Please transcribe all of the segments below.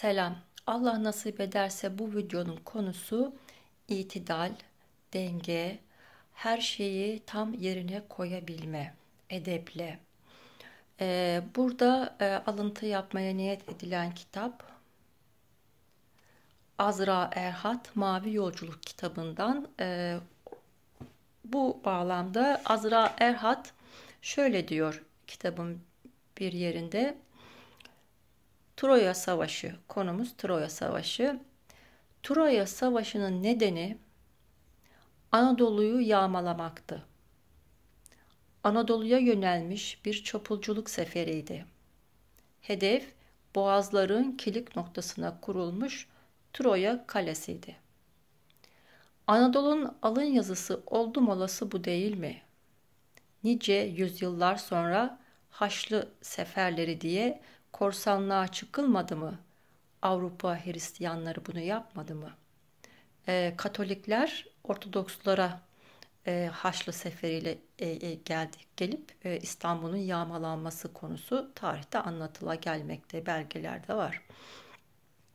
Selam. Allah nasip ederse bu videonun konusu itidal, denge, her şeyi tam yerine koyabilme, edeple. Ee, burada e, alıntı yapmaya niyet edilen kitap Azra Erhat Mavi Yolculuk kitabından. E, bu bağlamda Azra Erhat şöyle diyor kitabın bir yerinde Troya Savaşı. Konumuz Troya Savaşı. Troya Savaşı'nın nedeni Anadolu'yu yağmalamaktı. Anadolu'ya yönelmiş bir çapulculuk seferiydi. Hedef boğazların kilik noktasına kurulmuş Troya Kalesi'ydi. Anadolu'nun alın yazısı oldum olası bu değil mi? Nice yüzyıllar sonra Haçlı seferleri diye korsanlığa çıkılmadı mı? Avrupa Hristiyanları bunu yapmadı mı? E, Katolikler Ortodokslara e, Haçlı seferiyle e, e, geldik gelip e, İstanbul'un yağmalanması konusu tarihte anlatıla gelmekte belgelerde var.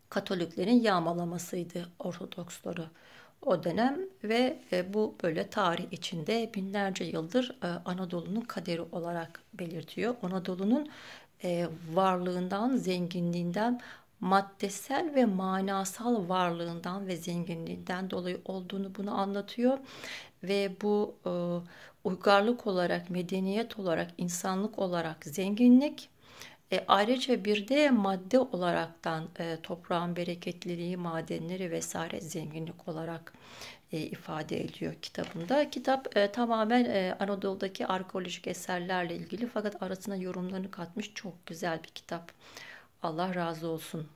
Katoliklerin yağmalamasıydı Ortodoksları o dönem ve e, bu böyle tarih içinde binlerce yıldır e, Anadolu'nun kaderi olarak belirtiyor. Anadolu'nun e, varlığından, zenginliğinden, maddesel ve manasal varlığından ve zenginliğinden dolayı olduğunu bunu anlatıyor ve bu e, uygarlık olarak, medeniyet olarak, insanlık olarak zenginlik e, ayrıca bir de madde olaraktan e, toprağın bereketliliği, madenleri vesaire zenginlik olarak e, ifade ediyor kitabında. Kitap e, tamamen e, Anadolu'daki arkeolojik eserlerle ilgili fakat arasına yorumlarını katmış çok güzel bir kitap. Allah razı olsun.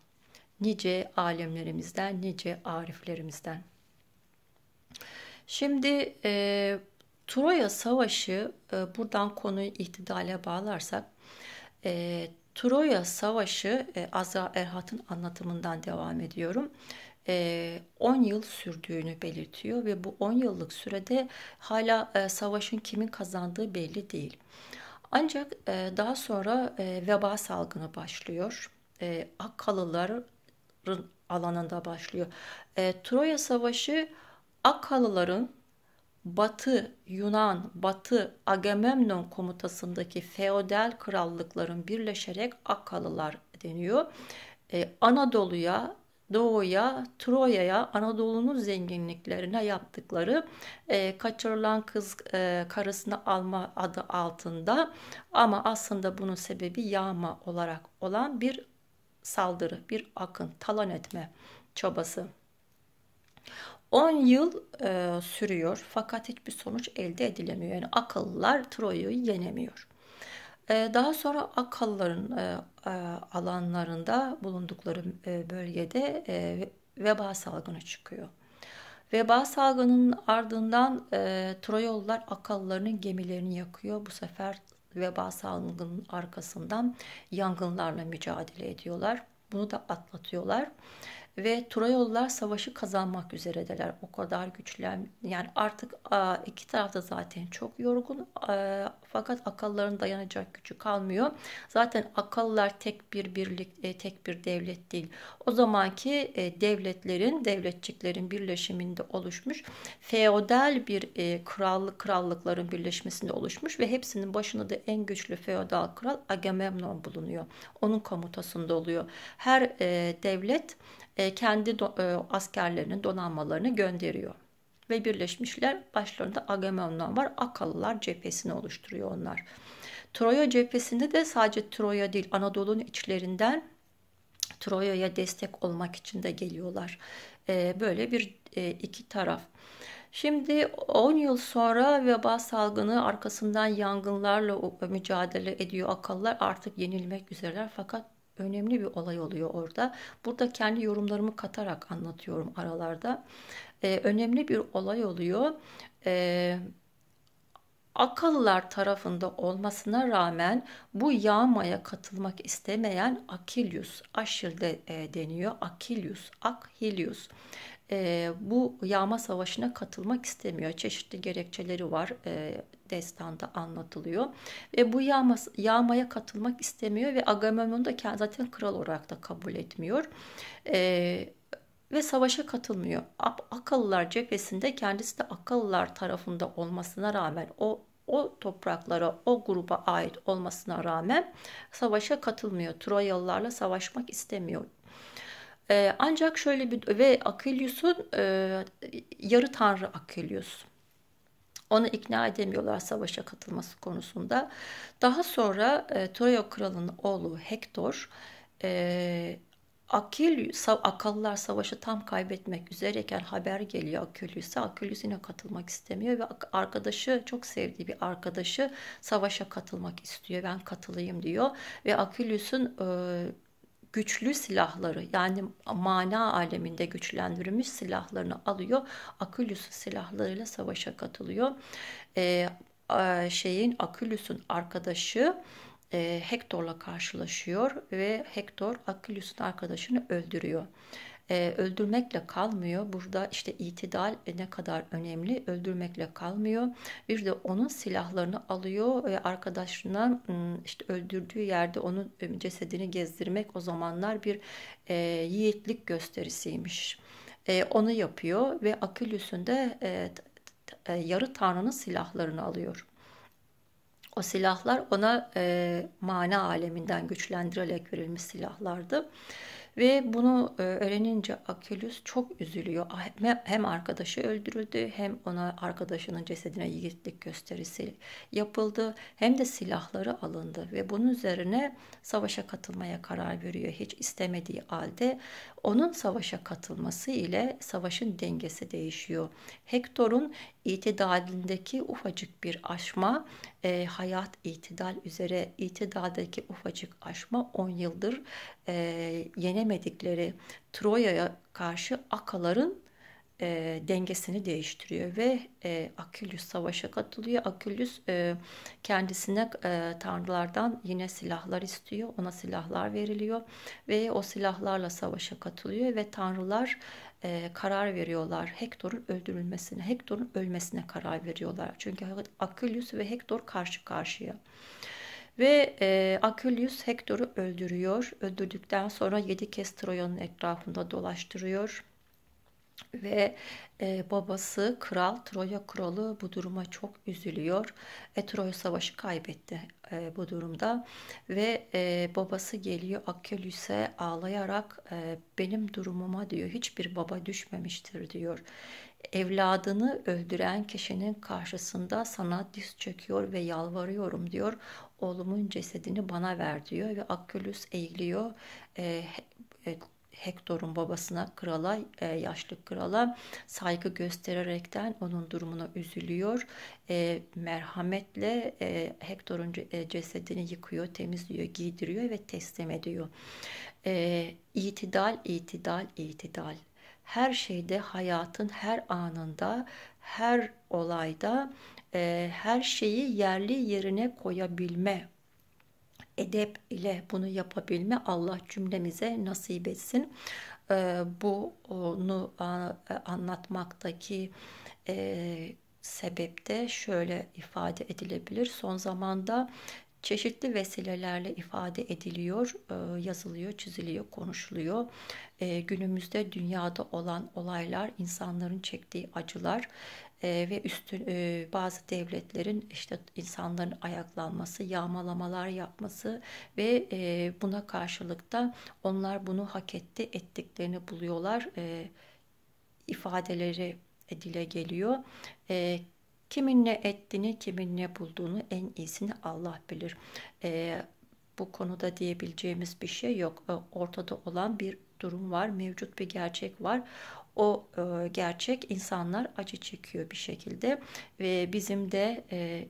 Nice alemlerimizden, nice ariflerimizden. Şimdi e, Troya Savaşı, e, buradan konuyu ihtidale bağlarsak, e, Troya Savaşı e, Azra Erhat'ın anlatımından devam ediyorum. E, 10 yıl sürdüğünü belirtiyor ve bu 10 yıllık sürede hala savaşın kimin kazandığı belli değil. Ancak daha sonra veba salgını başlıyor. Akkalıların alanında başlıyor. Troya Savaşı Akkalıların Batı Yunan, Batı Agamemnon komutasındaki feodal krallıkların birleşerek Akkalılar deniyor. Anadolu'ya doğuya, Troya'ya, Anadolu'nun zenginliklerine yaptıkları e, kaçırılan kız e, karısını alma adı altında ama aslında bunun sebebi yağma olarak olan bir saldırı, bir akın, talan etme çabası. 10 yıl e, sürüyor fakat hiçbir sonuç elde edilemiyor. Yani akıllar Troya'yı yenemiyor. Ee, daha sonra akalların e, e, alanlarında bulundukları e, bölgede veba salgını çıkıyor. Veba salgının ardından Troyollar Akkalların gemilerini yakıyor. Bu sefer veba salgının arkasından yangınlarla mücadele ediyorlar. Bunu da atlatıyorlar ve Troyollar savaşı kazanmak üzeredeler. O kadar güçler. Yani artık iki tarafta zaten çok yorgun fakat Akalların dayanacak gücü kalmıyor. Zaten Akallar tek bir birlik e, tek bir devlet değil. O zamanki e, devletlerin, devletçiklerin birleşiminde oluşmuş feodal bir e, krallık krallıkların birleşmesinde oluşmuş ve hepsinin başında da en güçlü feodal kral Agamemnon bulunuyor. Onun komutasında oluyor. Her devlet e, kendi do, e, askerlerinin donanmalarını gönderiyor. Ve Birleşmişler başlarında Agamemnon var. Akalılar cephesini oluşturuyor onlar. Troya cephesinde de sadece Troya değil Anadolu'nun içlerinden Troya'ya destek olmak için de geliyorlar. E, böyle bir iki taraf. Şimdi 10 yıl sonra veba salgını arkasından yangınlarla mücadele ediyor akallar artık yenilmek üzereler fakat önemli bir olay oluyor orada. Burada kendi yorumlarımı katarak anlatıyorum aralarda. Ee, önemli bir olay oluyor. Ee, Akıllar tarafında olmasına rağmen bu yağmaya katılmak istemeyen Akilius, Aşil e, deniyor. Akilius, Akhilius. E, ee, bu yağma savaşına katılmak istemiyor. Çeşitli gerekçeleri var. E, destanda anlatılıyor. Ve bu yağma yağmaya katılmak istemiyor ve Agamemnon da zaten kral olarak da kabul etmiyor. E, ve savaşa katılmıyor. Akalılar cephesinde kendisi de Akalılar tarafında olmasına rağmen o o topraklara, o gruba ait olmasına rağmen savaşa katılmıyor. Troyalılarla savaşmak istemiyor. Ee, ancak şöyle bir ve Akilius'un e, yarı tanrı Akilius onu ikna edemiyorlar savaşa katılması konusunda. Daha sonra e, Troya kralının oğlu Hector, e, Akil, Akallar savaşı tam kaybetmek üzereyken haber geliyor Akilius'a. Akilius yine katılmak istemiyor ve arkadaşı, çok sevdiği bir arkadaşı savaşa katılmak istiyor. Ben katılayım diyor. Ve Akilius'un e, güçlü silahları yani mana aleminde güçlendirilmiş silahlarını alıyor. Akülüs silahlarıyla savaşa katılıyor. E, şeyin Akülüs'ün arkadaşı e, Hector'la karşılaşıyor ve Hector Akülüs'ün arkadaşını öldürüyor e, öldürmekle kalmıyor. Burada işte itidal e, ne kadar önemli öldürmekle kalmıyor. Bir de onun silahlarını alıyor ve arkadaşına işte öldürdüğü yerde onun cesedini gezdirmek o zamanlar bir e, yiğitlik gösterisiymiş. E, onu yapıyor ve Akülüs'ün de e, e, yarı tanrının silahlarını alıyor. O silahlar ona e, mana aleminden güçlendirerek verilmiş silahlardı. Ve bunu e, öğrenince Akelius çok üzülüyor. Ah, hem arkadaşı öldürüldü hem ona arkadaşının cesedine yiğitlik gösterisi yapıldı. Hem de silahları alındı ve bunun üzerine savaşa katılmaya karar veriyor. Hiç istemediği halde onun savaşa katılması ile savaşın dengesi değişiyor. Hector'un itidalindeki ufacık bir aşma e, hayat itidal üzere itidaldaki ufacık aşma 10 yıldır e, yenemedikleri Troya'ya karşı akaların e, dengesini değiştiriyor ve e, Akilius savaşa katılıyor. Akilius e, kendisine e, tanrılardan yine silahlar istiyor. Ona silahlar veriliyor ve o silahlarla savaşa katılıyor ve tanrılar e, karar veriyorlar. Hektor'un öldürülmesine, Hektor'un ölmesine karar veriyorlar. Çünkü Akilius ve Hektor karşı karşıya. Ve e, Akilius Hektor'u öldürüyor. Öldürdükten sonra yedi kez Troya'nın etrafında dolaştırıyor ve e, babası kral Troya kralı bu duruma çok üzülüyor. E, Troya savaşı kaybetti e, bu durumda ve e, babası geliyor Akilüs'e ağlayarak e, benim durumuma diyor hiçbir baba düşmemiştir diyor. Evladını öldüren kişinin karşısında sana diz çöküyor ve yalvarıyorum diyor. Oğlumun cesedini bana ver diyor ve Akülüs eğiliyor. E, e, Hektor'un babasına krala e, yaşlı krala saygı göstererekten onun durumuna üzülüyor. E, merhametle e, Hektor'un e, cesedini yıkıyor, temizliyor, giydiriyor ve teslim ediyor. E, itidal, itidal, itidal. Her şeyde hayatın her anında, her olayda e, her şeyi yerli yerine koyabilme edep ile bunu yapabilme Allah cümlemize nasip etsin. Ee, bunu e, anlatmaktaki e, sebep de şöyle ifade edilebilir. Son zamanda çeşitli vesilelerle ifade ediliyor, e, yazılıyor, çiziliyor, konuşuluyor. Günümüzde dünyada olan olaylar, insanların çektiği acılar ee, ve üstün e, bazı devletlerin işte insanların ayaklanması, yağmalamalar yapması ve e, buna karşılık da onlar bunu hak etti ettiklerini buluyorlar e, ifadeleri dile geliyor. kimin ne ettiğini, kimin ne bulduğunu en iyisini Allah bilir. bu konuda diyebileceğimiz bir şey yok. ortada olan bir durum var, mevcut bir gerçek var o e, gerçek insanlar acı çekiyor bir şekilde ve bizim de e,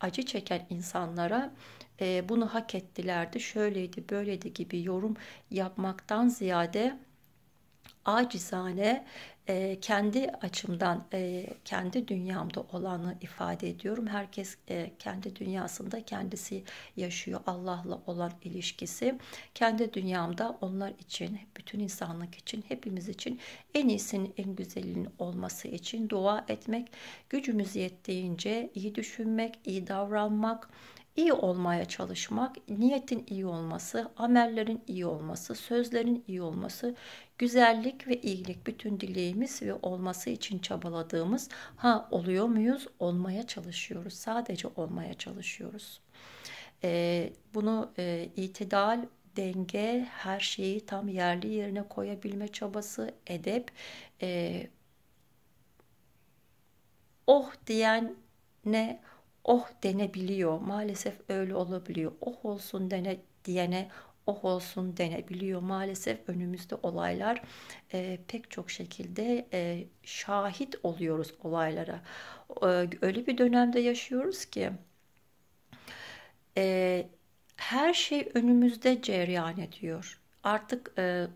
acı çeken insanlara e, bunu hak ettilerdi, şöyleydi, böyleydi gibi yorum yapmaktan ziyade acizane e, kendi açımdan, e, kendi dünyamda olanı ifade ediyorum. Herkes e, kendi dünyasında kendisi yaşıyor. Allah'la olan ilişkisi. Kendi dünyamda onlar için, bütün insanlık için, hepimiz için en iyisinin, en güzelinin olması için dua etmek, gücümüz yettiğince iyi düşünmek, iyi davranmak, İyi olmaya çalışmak, niyetin iyi olması, amellerin iyi olması, sözlerin iyi olması, güzellik ve iyilik bütün dileğimiz ve olması için çabaladığımız ha oluyor muyuz? Olmaya çalışıyoruz. Sadece olmaya çalışıyoruz. Ee, bunu e, itidal denge, her şeyi tam yerli yerine koyabilme çabası, edep, e, oh diyen ne oh denebiliyor. Maalesef öyle olabiliyor. Oh olsun dene diyene oh olsun denebiliyor. Maalesef önümüzde olaylar e, pek çok şekilde e, şahit oluyoruz olaylara. E, öyle bir dönemde yaşıyoruz ki e, her şey önümüzde cereyan ediyor. Artık e,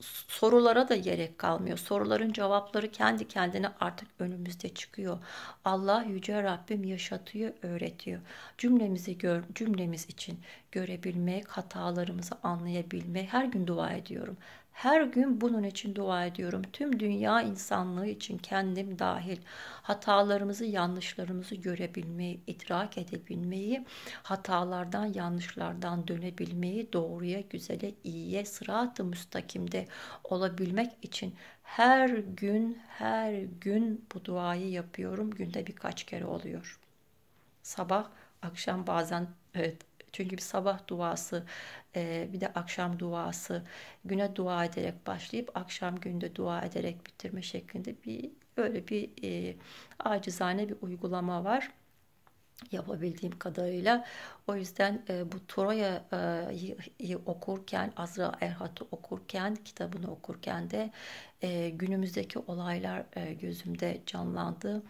sorulara da gerek kalmıyor. Soruların cevapları kendi kendine artık önümüzde çıkıyor. Allah yüce Rabbim yaşatıyor, öğretiyor. Cümlemizi gör, cümlemiz için görebilmek, hatalarımızı anlayabilmek her gün dua ediyorum. Her gün bunun için dua ediyorum. Tüm dünya insanlığı için kendim dahil hatalarımızı, yanlışlarımızı görebilmeyi, idrak edebilmeyi, hatalardan, yanlışlardan dönebilmeyi, doğruya, güzele, iyiye, sırat-ı müstakimde olabilmek için her gün, her gün bu duayı yapıyorum. Günde birkaç kere oluyor. Sabah, akşam bazen evet çünkü bir sabah duası, e, bir de akşam duası, güne dua ederek başlayıp akşam günde dua ederek bitirme şeklinde bir öyle bir e, acizane bir uygulama var yapabildiğim kadarıyla. O yüzden e, bu Troya'yı e, okurken, Azra Erhat'ı okurken, kitabını okurken de e, günümüzdeki olaylar e, gözümde canlandı.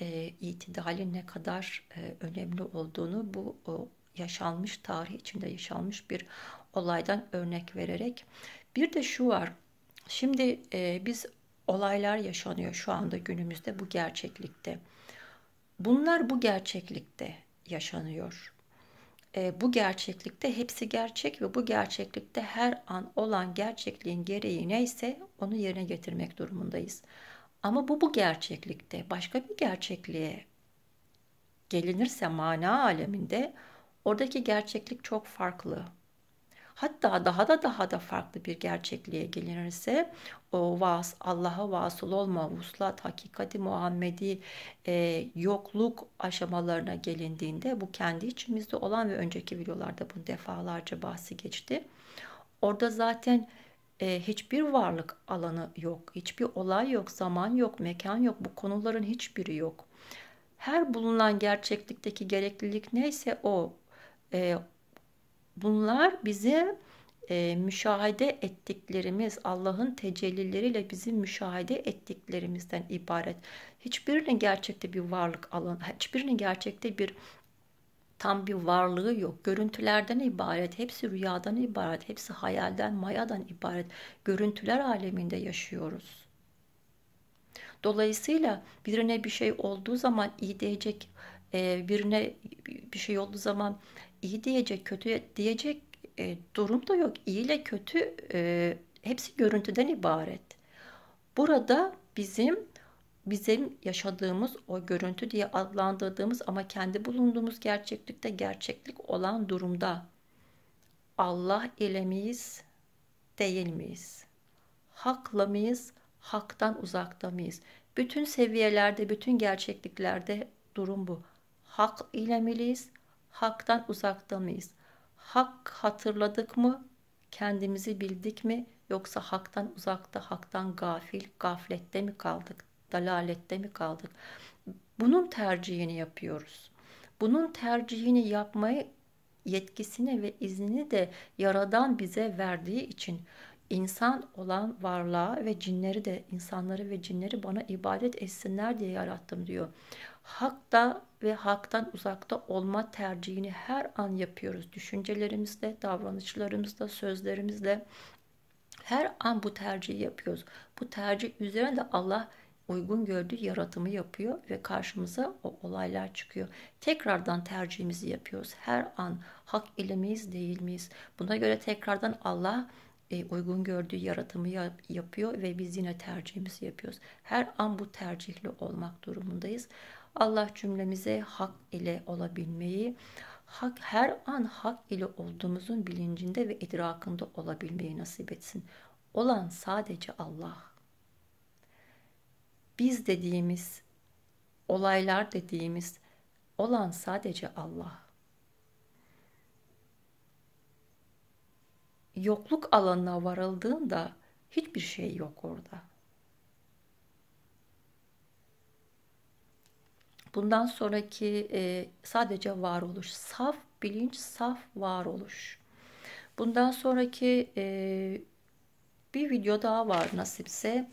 E, itidalin ne kadar e, önemli olduğunu bu o, yaşanmış, tarih içinde yaşanmış bir olaydan örnek vererek. Bir de şu var, şimdi e, biz olaylar yaşanıyor şu anda günümüzde bu gerçeklikte. Bunlar bu gerçeklikte yaşanıyor. E, bu gerçeklikte hepsi gerçek ve bu gerçeklikte her an olan gerçekliğin gereği neyse onu yerine getirmek durumundayız. Ama bu bu gerçeklikte başka bir gerçekliğe gelinirse mana aleminde Oradaki gerçeklik çok farklı. Hatta daha da daha da farklı bir gerçekliğe gelinirse o vas, Allah'a vasıl olma, vuslat, hakikati, Muhammedi e, yokluk aşamalarına gelindiğinde bu kendi içimizde olan ve önceki videolarda bunu defalarca bahsi geçti. Orada zaten e, hiçbir varlık alanı yok, hiçbir olay yok, zaman yok, mekan yok, bu konuların hiçbiri yok. Her bulunan gerçeklikteki gereklilik neyse o e, bunlar bize e, müşahede ettiklerimiz, Allah'ın tecellileriyle bizim müşahede ettiklerimizden ibaret. Hiçbirinin gerçekte bir varlık alanı, hiçbirinin gerçekte bir tam bir varlığı yok. Görüntülerden ibaret, hepsi rüyadan ibaret, hepsi hayalden, mayadan ibaret. Görüntüler aleminde yaşıyoruz. Dolayısıyla birine bir şey olduğu zaman iyi diyecek e, birine bir şey olduğu zaman iyi diyecek, kötü diyecek e, durum da yok. İyi ile kötü e, hepsi görüntüden ibaret. Burada bizim bizim yaşadığımız o görüntü diye adlandırdığımız ama kendi bulunduğumuz gerçeklikte gerçeklik olan durumda Allah ile miyiz, değil miyiz? Hakla mıyız, haktan uzakta mıyız? Bütün seviyelerde, bütün gerçekliklerde durum bu. Hak ile miyiz? Hak'tan uzakta mıyız? Hak hatırladık mı? Kendimizi bildik mi? Yoksa haktan uzakta, haktan gafil, gaflette mi kaldık? Dalalette mi kaldık? Bunun tercihini yapıyoruz. Bunun tercihini yapmayı yetkisini ve iznini de Yaradan bize verdiği için insan olan varlığa ve cinleri de insanları ve cinleri bana ibadet etsinler diye yarattım diyor. Hakta ve haktan uzakta olma tercihini her an yapıyoruz. Düşüncelerimizle, davranışlarımızla, sözlerimizle her an bu tercihi yapıyoruz. Bu tercih üzerine de Allah uygun gördüğü yaratımı yapıyor ve karşımıza o olaylar çıkıyor. Tekrardan tercihimizi yapıyoruz. Her an hak ile miyiz değil miyiz? Buna göre tekrardan Allah e, uygun gördüğü yaratımı yap, yapıyor ve biz yine tercihimizi yapıyoruz. Her an bu tercihli olmak durumundayız. Allah cümlemize hak ile olabilmeyi, hak her an hak ile olduğumuzun bilincinde ve idrakında olabilmeyi nasip etsin. Olan sadece Allah. Biz dediğimiz, olaylar dediğimiz olan sadece Allah. yokluk alanına varıldığında hiçbir şey yok orada. Bundan sonraki e, sadece varoluş, saf bilinç, saf varoluş. Bundan sonraki e, bir video daha var nasipse.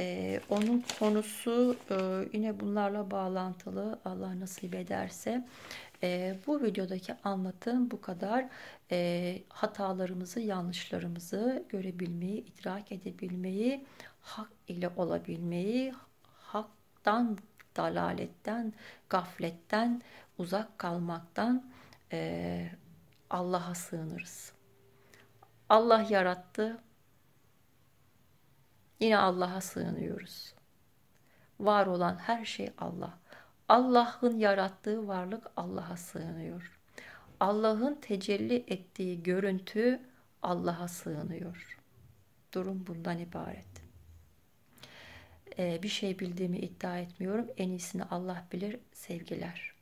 E, onun konusu e, yine bunlarla bağlantılı Allah nasip ederse. E, bu videodaki anlatım bu kadar. E, hatalarımızı, yanlışlarımızı görebilmeyi, idrak edebilmeyi, hak ile olabilmeyi, haktan, dalaletten, gafletten, uzak kalmaktan e, Allah'a sığınırız. Allah yarattı. Yine Allah'a sığınıyoruz. Var olan her şey Allah. Allah'ın yarattığı varlık Allah'a sığınıyor. Allah'ın tecelli ettiği görüntü Allah'a sığınıyor. Durum bundan ibaret. Ee, bir şey bildiğimi iddia etmiyorum. En iyisini Allah bilir sevgiler.